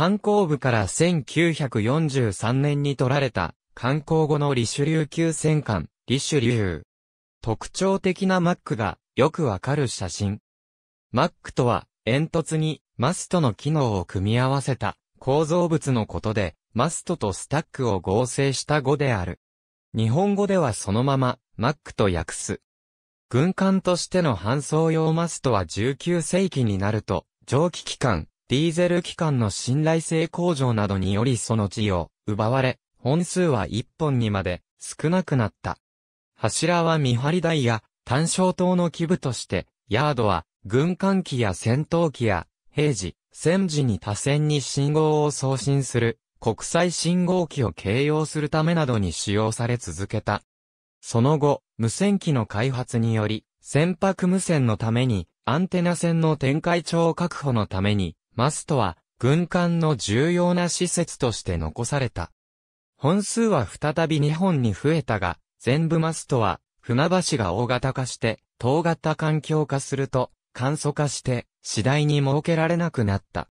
観光部から1943年に取られた、観光後のリシュリュー級戦艦、リシュリュー。特徴的なマックがよくわかる写真。マックとは煙突にマストの機能を組み合わせた構造物のことで、マストとスタックを合成した語である。日本語ではそのまま、マックと訳す。軍艦としての搬送用マストは19世紀になると、蒸気機関、ディーゼル機関の信頼性向上などによりその地位を奪われ、本数は1本にまで少なくなった。柱は見張り台や単焦灯の基部として、ヤードは軍艦機や戦闘機や平時、戦時に多線に信号を送信する国際信号機を形容するためなどに使用され続けた。その後、無線機の開発により、船舶無線のために、アンテナ線の展開長確保のために、マストは、軍艦の重要な施設として残された。本数は再び日本に増えたが、全部マストは、船橋が大型化して、等型環境化すると、簡素化して、次第に設けられなくなった。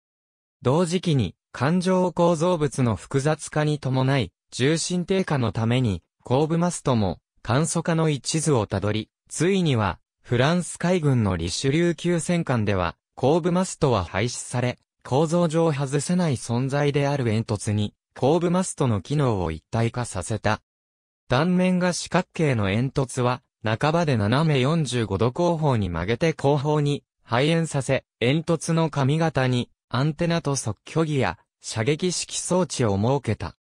同時期に、環状構造物の複雑化に伴い、重心低下のために、後部マストも、簡素化の一途をたどり、ついには、フランス海軍のリシュリュー級戦艦では、後部マストは廃止され、構造上外せない存在である煙突に、後部マストの機能を一体化させた。断面が四角形の煙突は、半ばで斜め45度後方に曲げて後方に排煙させ、煙突の髪型にアンテナと即距離や射撃式装置を設けた。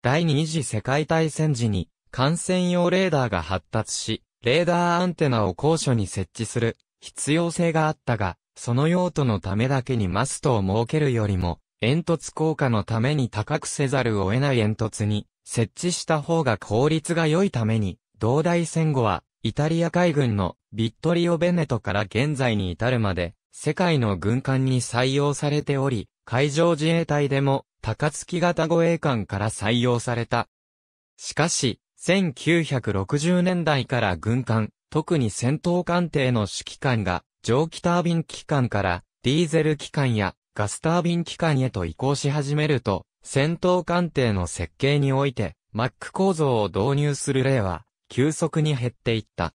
第二次世界大戦時に感染用レーダーが発達し、レーダーアンテナを高所に設置する必要性があったが、その用途のためだけにマストを設けるよりも、煙突効果のために高くせざるを得ない煙突に設置した方が効率が良いために、同大戦後は、イタリア海軍のビットリオ・ベネトから現在に至るまで、世界の軍艦に採用されており、海上自衛隊でも高槻型護衛艦から採用された。しかし、1960年代から軍艦、特に戦闘艦艇の指揮官が蒸気タービン機関からディーゼル機関やガスタービン機関へと移行し始めると、戦闘艦艇の設計において、マック構造を導入する例は、急速に減っていった。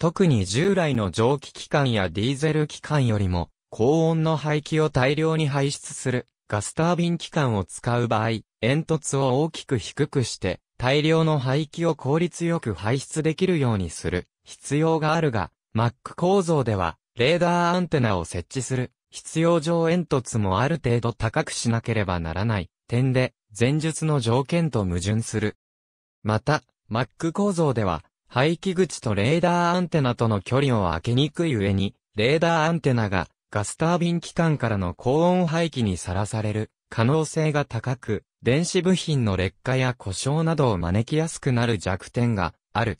特に従来の蒸気機関やディーゼル機関よりも、高温の排気を大量に排出するガスタービン機関を使う場合、煙突を大きく低くして、大量の排気を効率よく排出できるようにする必要があるが、Mac 構造では、レーダーアンテナを設置する、必要上煙突もある程度高くしなければならない点で、前述の条件と矛盾する。また、Mac 構造では、排気口とレーダーアンテナとの距離を空けにくい上に、レーダーアンテナがガスタービン機関からの高温排気にさらされる可能性が高く、電子部品の劣化や故障などを招きやすくなる弱点がある。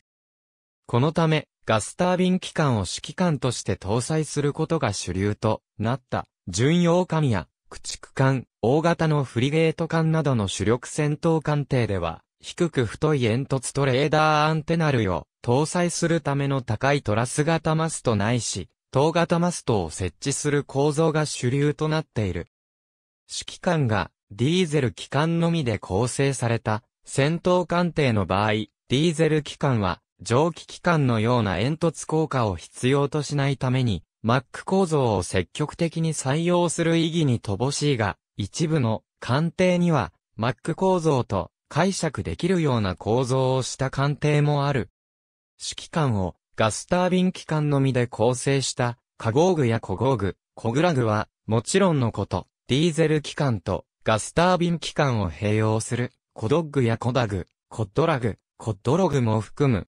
このため、ガスタービン機関を指揮官として搭載することが主流となった、巡洋艦や駆逐艦、大型のフリゲート艦などの主力戦闘艦艇では、低く太い煙突とレーダーアンテナ類を搭載するための高いトラス型マストないし、塔型マストを設置する構造が主流となっている。指揮官がディーゼル機関のみで構成された戦闘艦艇の場合、ディーゼル機関は蒸気機関のような煙突効果を必要としないために、Mac 構造を積極的に採用する意義に乏しいが、一部の鑑定には、Mac 構造と解釈できるような構造をした鑑定もある。主機関をガスタービン機関のみで構成した化合具や小合具、コグラグは、もちろんのこと、ディーゼル機関とガスタービン機関を併用する、コドッグやコダグ、コッドラグ、コッドログも含む。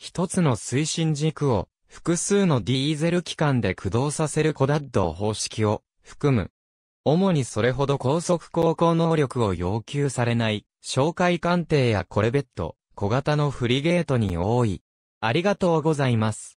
一つの推進軸を複数のディーゼル機関で駆動させるコダッド方式を含む。主にそれほど高速航行能力を要求されない、哨戒艦艇やコレベット、小型のフリゲートに多い。ありがとうございます。